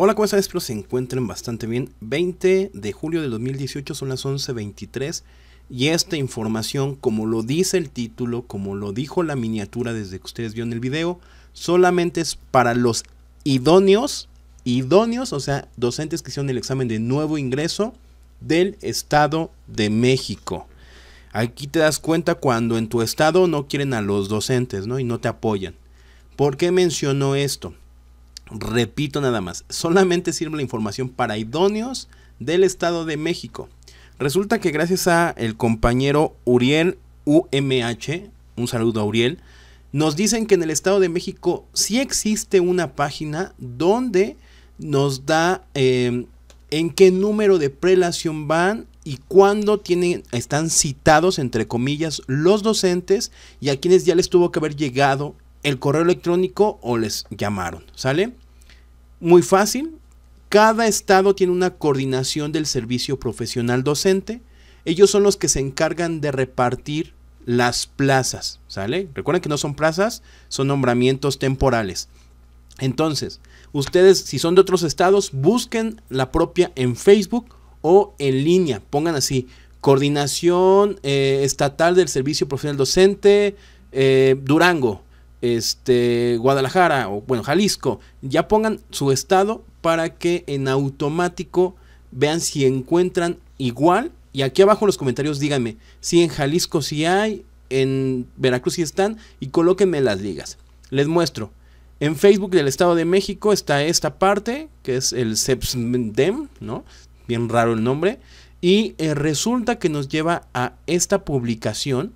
Hola, ¿cómo están? Espero se encuentren bastante bien. 20 de julio de 2018 son las 11.23 y esta información, como lo dice el título, como lo dijo la miniatura desde que ustedes vieron el video, solamente es para los idóneos, idóneos, o sea, docentes que hicieron el examen de nuevo ingreso del Estado de México. Aquí te das cuenta cuando en tu estado no quieren a los docentes, ¿no? Y no te apoyan. ¿Por qué mencionó esto? Repito nada más, solamente sirve la información para idóneos del Estado de México. Resulta que gracias a el compañero Uriel UMH, un saludo a Uriel, nos dicen que en el Estado de México sí existe una página donde nos da em, en qué número de prelación van y cuándo tienen, están citados, entre comillas, los docentes y a quienes ya les tuvo que haber llegado el correo electrónico o les llamaron, ¿sale? Muy fácil. Cada estado tiene una coordinación del servicio profesional docente. Ellos son los que se encargan de repartir las plazas, ¿sale? Recuerden que no son plazas, son nombramientos temporales. Entonces, ustedes, si son de otros estados, busquen la propia en Facebook o en línea. Pongan así, coordinación eh, estatal del servicio profesional docente, eh, Durango, este, Guadalajara o bueno, Jalisco, ya pongan su estado para que en automático vean si encuentran igual. Y aquí abajo en los comentarios díganme si en Jalisco si hay, en Veracruz si están y colóquenme las ligas. Les muestro. En Facebook del Estado de México está esta parte, que es el SEPSDEM, ¿no? Bien raro el nombre. Y eh, resulta que nos lleva a esta publicación.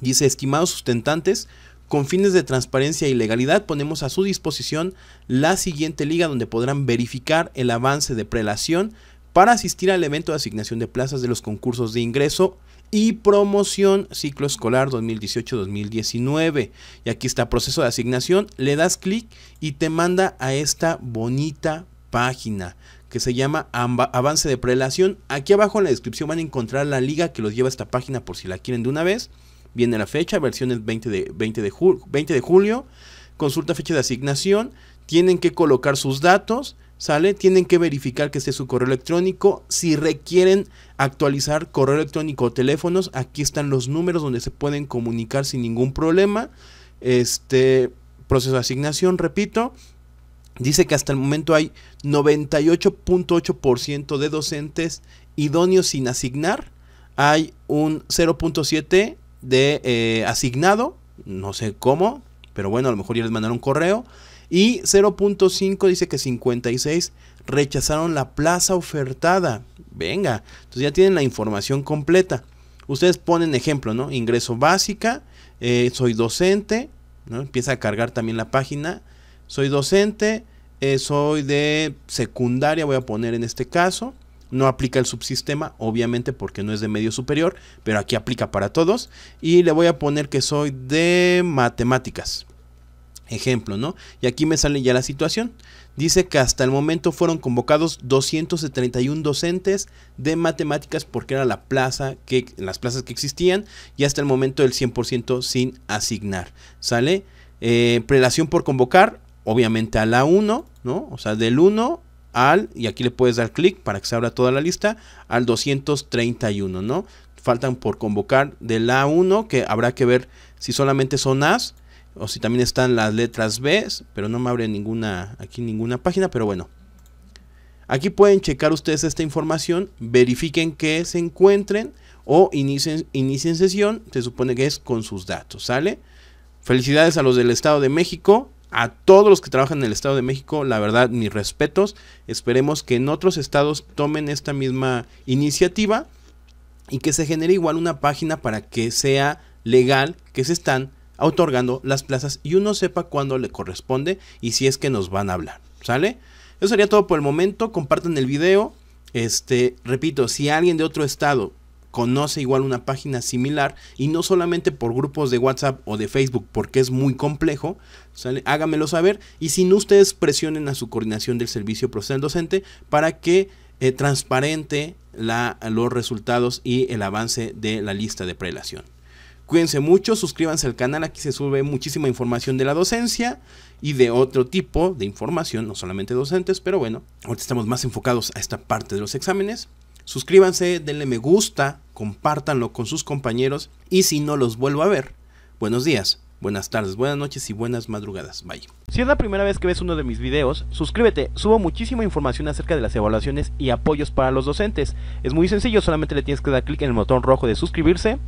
Dice, estimados sustentantes, con fines de transparencia y legalidad ponemos a su disposición la siguiente liga donde podrán verificar el avance de prelación para asistir al evento de asignación de plazas de los concursos de ingreso y promoción ciclo escolar 2018-2019. Y aquí está proceso de asignación, le das clic y te manda a esta bonita página que se llama Avance de Prelación. Aquí abajo en la descripción van a encontrar la liga que los lleva a esta página por si la quieren de una vez viene la fecha, versión 20 de, 20 de, julio, 20 de julio, consulta fecha de asignación, tienen que colocar sus datos, ¿sale? Tienen que verificar que esté su correo electrónico. Si requieren actualizar correo electrónico o teléfonos, aquí están los números donde se pueden comunicar sin ningún problema. Este proceso de asignación, repito, dice que hasta el momento hay 98.8% de docentes idóneos sin asignar. Hay un 0.7 de eh, asignado, no sé cómo, pero bueno, a lo mejor ya les mandaron un correo. Y 0.5 dice que 56 rechazaron la plaza ofertada. Venga, entonces ya tienen la información completa. Ustedes ponen ejemplo, ¿no? Ingreso básica, eh, soy docente, ¿no? Empieza a cargar también la página. Soy docente, eh, soy de secundaria, voy a poner en este caso. No aplica el subsistema, obviamente porque no es de medio superior, pero aquí aplica para todos. Y le voy a poner que soy de matemáticas. Ejemplo, ¿no? Y aquí me sale ya la situación. Dice que hasta el momento fueron convocados 271 docentes de matemáticas porque era la plaza que, las plazas que existían y hasta el momento el 100% sin asignar. ¿Sale? Eh, prelación por convocar, obviamente a la 1, ¿no? O sea, del 1 al, y aquí le puedes dar clic para que se abra toda la lista, al 231, ¿no? Faltan por convocar del A1, que habrá que ver si solamente son As o si también están las letras B, pero no me abre ninguna, aquí ninguna página, pero bueno. Aquí pueden checar ustedes esta información, verifiquen que se encuentren o inicien, inicien sesión, se supone que es con sus datos, ¿sale? Felicidades a los del Estado de México, a todos los que trabajan en el Estado de México, la verdad, mis respetos. Esperemos que en otros estados tomen esta misma iniciativa y que se genere igual una página para que sea legal que se están otorgando las plazas y uno sepa cuándo le corresponde y si es que nos van a hablar, ¿sale? Eso sería todo por el momento, compartan el video. Este, repito, si alguien de otro estado conoce igual una página similar y no solamente por grupos de WhatsApp o de Facebook porque es muy complejo, hágamelo saber y si no ustedes presionen a su coordinación del servicio procesal docente para que eh, transparente los resultados y el avance de la lista de prelación. Cuídense mucho, suscríbanse al canal, aquí se sube muchísima información de la docencia y de otro tipo de información, no solamente docentes, pero bueno, ahorita estamos más enfocados a esta parte de los exámenes. Suscríbanse, denle me gusta compártanlo con sus compañeros y si no los vuelvo a ver, buenos días, buenas tardes, buenas noches y buenas madrugadas. Bye. Si es la primera vez que ves uno de mis videos, suscríbete, subo muchísima información acerca de las evaluaciones y apoyos para los docentes. Es muy sencillo, solamente le tienes que dar clic en el botón rojo de suscribirse.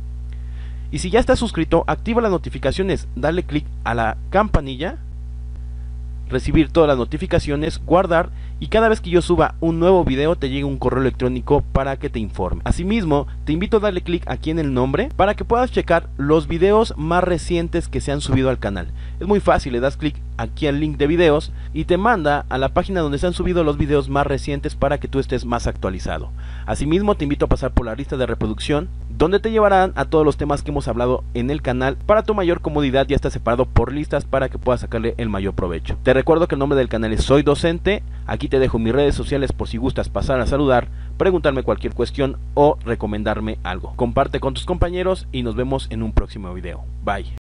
Y si ya estás suscrito, activa las notificaciones, dale clic a la campanilla recibir todas las notificaciones, guardar y cada vez que yo suba un nuevo video te llegue un correo electrónico para que te informe. Asimismo, te invito a darle clic aquí en el nombre para que puedas checar los videos más recientes que se han subido al canal. Es muy fácil, le das clic aquí al link de videos y te manda a la página donde se han subido los videos más recientes para que tú estés más actualizado. Asimismo, te invito a pasar por la lista de reproducción donde te llevarán a todos los temas que hemos hablado en el canal para tu mayor comodidad ya está separado por listas para que puedas sacarle el mayor provecho. Te recuerdo que el nombre del canal es Soy Docente, aquí te dejo mis redes sociales por si gustas pasar a saludar, preguntarme cualquier cuestión o recomendarme algo. Comparte con tus compañeros y nos vemos en un próximo video. Bye.